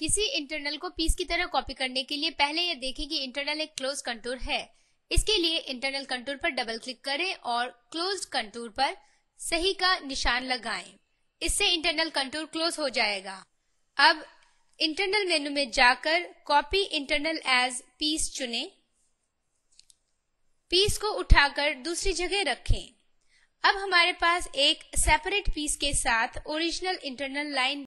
किसी इंटरनल को पीस की तरह कॉपी करने के लिए पहले यह देखें कि इंटरनल एक क्लोज कंटूर है इसके लिए इंटरनल कंटूर पर डबल क्लिक करें और क्लोज कंटूर पर सही का निशान लगाएं। इससे इंटरनल कंटूर क्लोज हो जाएगा अब इंटरनल मेनू में जाकर कॉपी इंटरनल एज पीस चुने पीस को उठाकर दूसरी जगह रखें अब हमारे पास एक सेपरेट पीस के साथ ओरिजिनल इंटरनल लाइन